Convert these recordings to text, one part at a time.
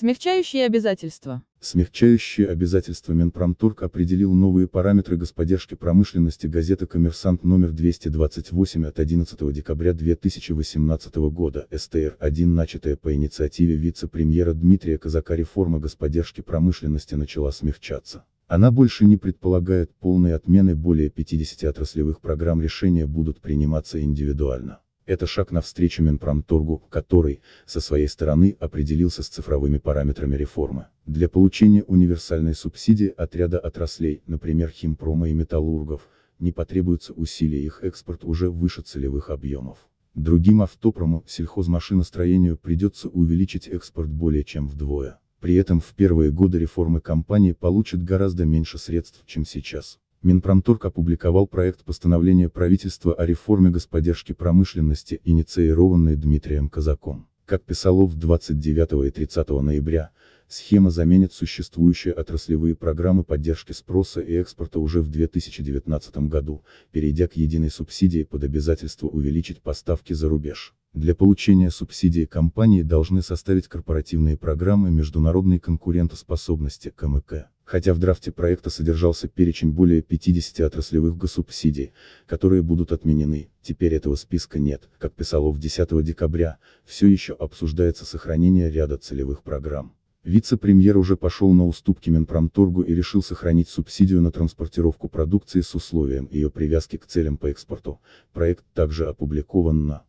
Смягчающие обязательства. Смягчающие обязательства Минпромторг определил новые параметры господдержки промышленности газета «Коммерсант» номер 228 от 11 декабря 2018 года, СТР-1, начатая по инициативе вице-премьера Дмитрия Казака реформа господдержки промышленности начала смягчаться. Она больше не предполагает полной отмены более 50 отраслевых программ решения будут приниматься индивидуально. Это шаг навстречу Минпромторгу, который, со своей стороны, определился с цифровыми параметрами реформы. Для получения универсальной субсидии от ряда отраслей, например химпрома и металлургов, не потребуется усилия, их экспорт уже выше целевых объемов. Другим автопрому, сельхозмашиностроению придется увеличить экспорт более чем вдвое. При этом в первые годы реформы компании получат гораздо меньше средств, чем сейчас. Минпромторг опубликовал проект постановления правительства о реформе господдержки промышленности, инициированной Дмитрием Казаком. Как писалов 29 и 30 ноября, схема заменит существующие отраслевые программы поддержки спроса и экспорта уже в 2019 году, перейдя к единой субсидии под обязательство увеличить поставки за рубеж. Для получения субсидии компании должны составить корпоративные программы международной конкурентоспособности КМК. Хотя в драфте проекта содержался перечень более 50 отраслевых госсубсидий, которые будут отменены, теперь этого списка нет, как писало в 10 декабря, все еще обсуждается сохранение ряда целевых программ вице-премьер уже пошел на уступки Минпромторгу и решил сохранить субсидию на транспортировку продукции с условием ее привязки к целям по экспорту. Проект также опубликован на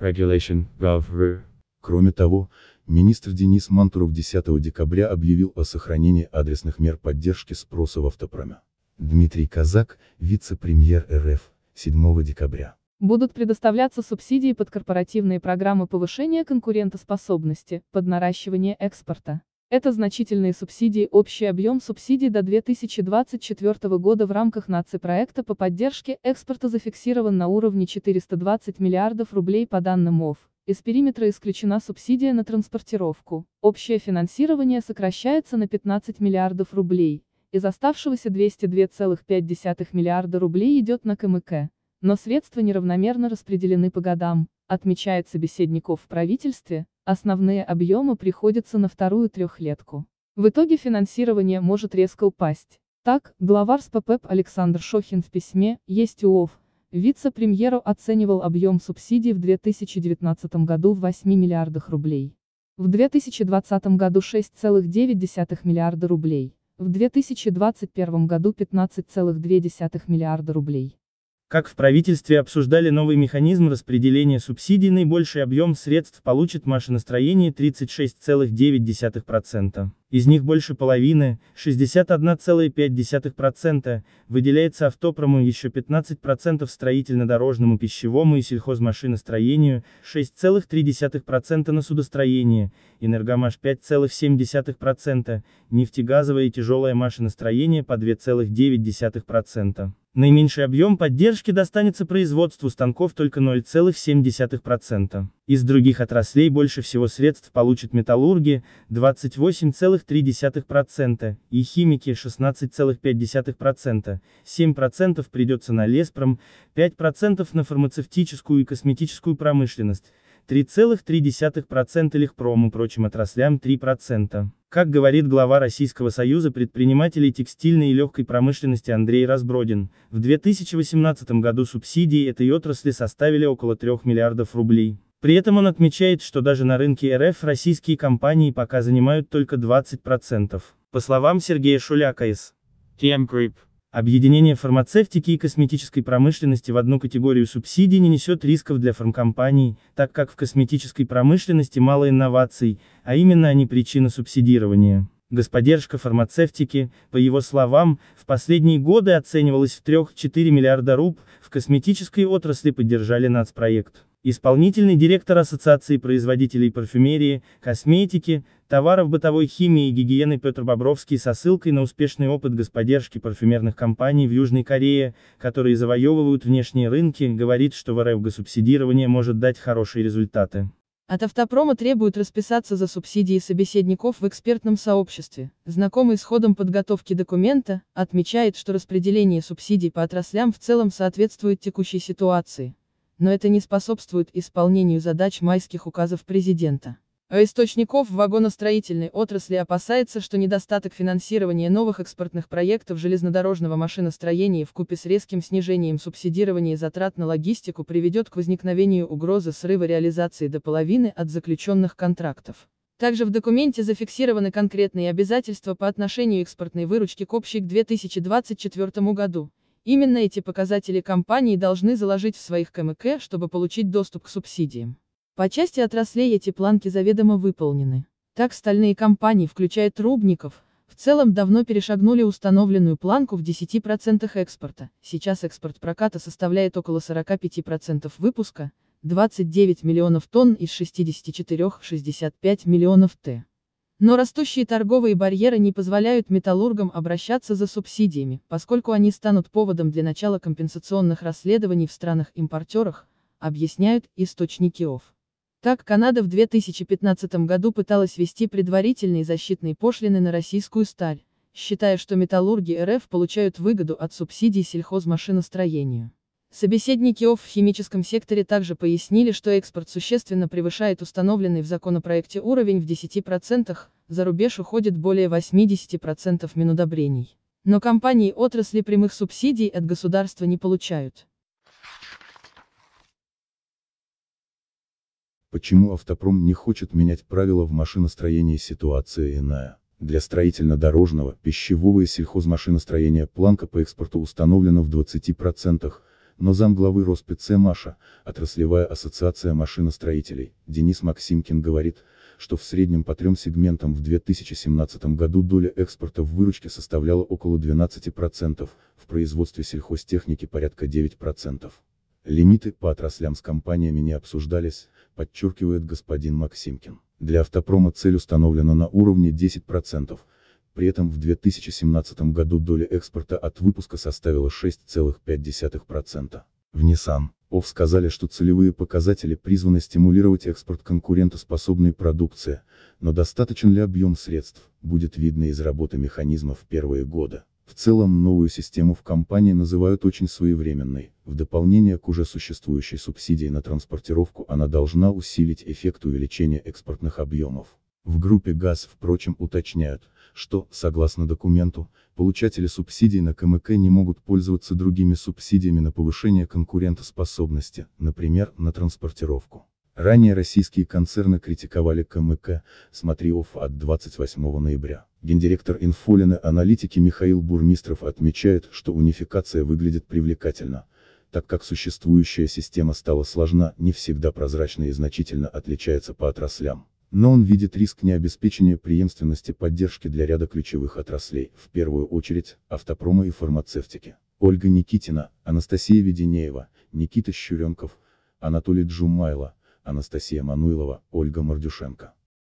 Regulation, Gov.ru. Кроме того, министр Денис Мантуров 10 декабря объявил о сохранении адресных мер поддержки спроса в автопроме. Дмитрий Казак, вице-премьер РФ, 7 декабря. Будут предоставляться субсидии под корпоративные программы повышения конкурентоспособности, под наращивание экспорта. Это значительные субсидии. Общий объем субсидий до 2024 года в рамках НАЦИ-проекта по поддержке экспорта зафиксирован на уровне 420 миллиардов рублей по данным ОФ. Из периметра исключена субсидия на транспортировку. Общее финансирование сокращается на 15 миллиардов рублей. Из оставшегося 202,5 миллиарда рублей идет на КМК. Но средства неравномерно распределены по годам, отмечает собеседников в правительстве, Основные объемы приходятся на вторую трехлетку. В итоге финансирование может резко упасть. Так, главарь СППП Александр Шохин в письме «Есть УОФ» вице-премьеру оценивал объем субсидий в 2019 году в 8 миллиардах рублей. В 2020 году 6,9 миллиарда рублей. В 2021 году 15,2 миллиарда рублей. Как в правительстве обсуждали новый механизм распределения субсидий, наибольший объем средств получит машиностроение 36,9%. Из них больше половины, 61,5%, выделяется автопрому, еще 15% строительно-дорожному, пищевому и сельхозмашиностроению, 6,3% на судостроение, энергомаш 5,7%, нефтегазовое и тяжелое машиностроение по 2,9%. Наименьший объем поддержки достанется производству станков только 0,7%. Из других отраслей больше всего средств получат металлурги 28,3% и химики 16,5%, 7% придется на леспром, 5% на фармацевтическую и косметическую промышленность, 3,3% легпром и прочим отраслям 3%. Как говорит глава Российского союза предпринимателей текстильной и легкой промышленности Андрей Разбродин, в 2018 году субсидии этой отрасли составили около 3 миллиардов рублей. При этом он отмечает, что даже на рынке РФ российские компании пока занимают только 20%. По словам Сергея Шуляка из TM Group, Объединение фармацевтики и косметической промышленности в одну категорию субсидий не несет рисков для фармкомпаний, так как в косметической промышленности мало инноваций, а именно они причина субсидирования. Господдержка фармацевтики, по его словам, в последние годы оценивалась в 3-4 миллиарда руб, в косметической отрасли поддержали нацпроект. Исполнительный директор Ассоциации производителей парфюмерии, косметики, товаров бытовой химии и гигиены Петр Бобровский со ссылкой на успешный опыт господдержки парфюмерных компаний в Южной Корее, которые завоевывают внешние рынки, говорит, что в РФ госубсидирование может дать хорошие результаты. От автопрома требуют расписаться за субсидии собеседников в экспертном сообществе. Знакомый с ходом подготовки документа, отмечает, что распределение субсидий по отраслям в целом соответствует текущей ситуации но это не способствует исполнению задач майских указов президента. А источников в вагоностроительной отрасли опасается, что недостаток финансирования новых экспортных проектов железнодорожного машиностроения в купе с резким снижением субсидирования затрат на логистику приведет к возникновению угрозы срыва реализации до половины от заключенных контрактов. Также в документе зафиксированы конкретные обязательства по отношению экспортной выручки к общей к 2024 году. Именно эти показатели компании должны заложить в своих КМК, чтобы получить доступ к субсидиям. По части отраслей эти планки заведомо выполнены. Так стальные компании, включая трубников, в целом давно перешагнули установленную планку в 10% экспорта. Сейчас экспорт проката составляет около 45% выпуска, 29 миллионов тонн из 64-65 миллионов т. Но растущие торговые барьеры не позволяют металлургам обращаться за субсидиями, поскольку они станут поводом для начала компенсационных расследований в странах-импортерах, объясняют источники ОФ. Так, Канада в 2015 году пыталась ввести предварительные защитные пошлины на российскую сталь, считая, что металлурги РФ получают выгоду от субсидий сельхозмашиностроению. Собеседники ОФ в химическом секторе также пояснили, что экспорт существенно превышает установленный в законопроекте уровень в 10%, за рубеж уходит более 80% минудобрений. Но компании отрасли прямых субсидий от государства не получают. Почему автопром не хочет менять правила в машиностроении ситуация иная? Для строительно-дорожного, пищевого и сельхозмашиностроения планка по экспорту установлена в 20%, но замглавы Роспеце Маша, отраслевая ассоциация машиностроителей, Денис Максимкин говорит, что в среднем по трем сегментам в 2017 году доля экспорта в выручке составляла около 12%, в производстве сельхозтехники порядка 9%. Лимиты по отраслям с компаниями не обсуждались, подчеркивает господин Максимкин. Для автопрома цель установлена на уровне 10%, при этом в 2017 году доля экспорта от выпуска составила 6,5%. В Nissan, ОВ сказали, что целевые показатели призваны стимулировать экспорт конкурентоспособной продукции, но достаточен ли объем средств, будет видно из работы механизма в первые годы. В целом новую систему в компании называют очень своевременной, в дополнение к уже существующей субсидии на транспортировку она должна усилить эффект увеличения экспортных объемов. В группе ГАЗ, впрочем, уточняют, что, согласно документу, получатели субсидий на КМК не могут пользоваться другими субсидиями на повышение конкурентоспособности, например, на транспортировку. Ранее российские концерны критиковали КМК, смотри ОФ от 28 ноября. Гендиректор Инфолина аналитики Михаил Бурмистров отмечает, что унификация выглядит привлекательно, так как существующая система стала сложна, не всегда прозрачна и значительно отличается по отраслям но он видит риск необеспечения преемственности поддержки для ряда ключевых отраслей, в первую очередь, автопрома и фармацевтики. Ольга Никитина, Анастасия Веденеева, Никита Щуренков, Анатолий Джумайло, Анастасия Мануилова, Ольга Мордюшенко.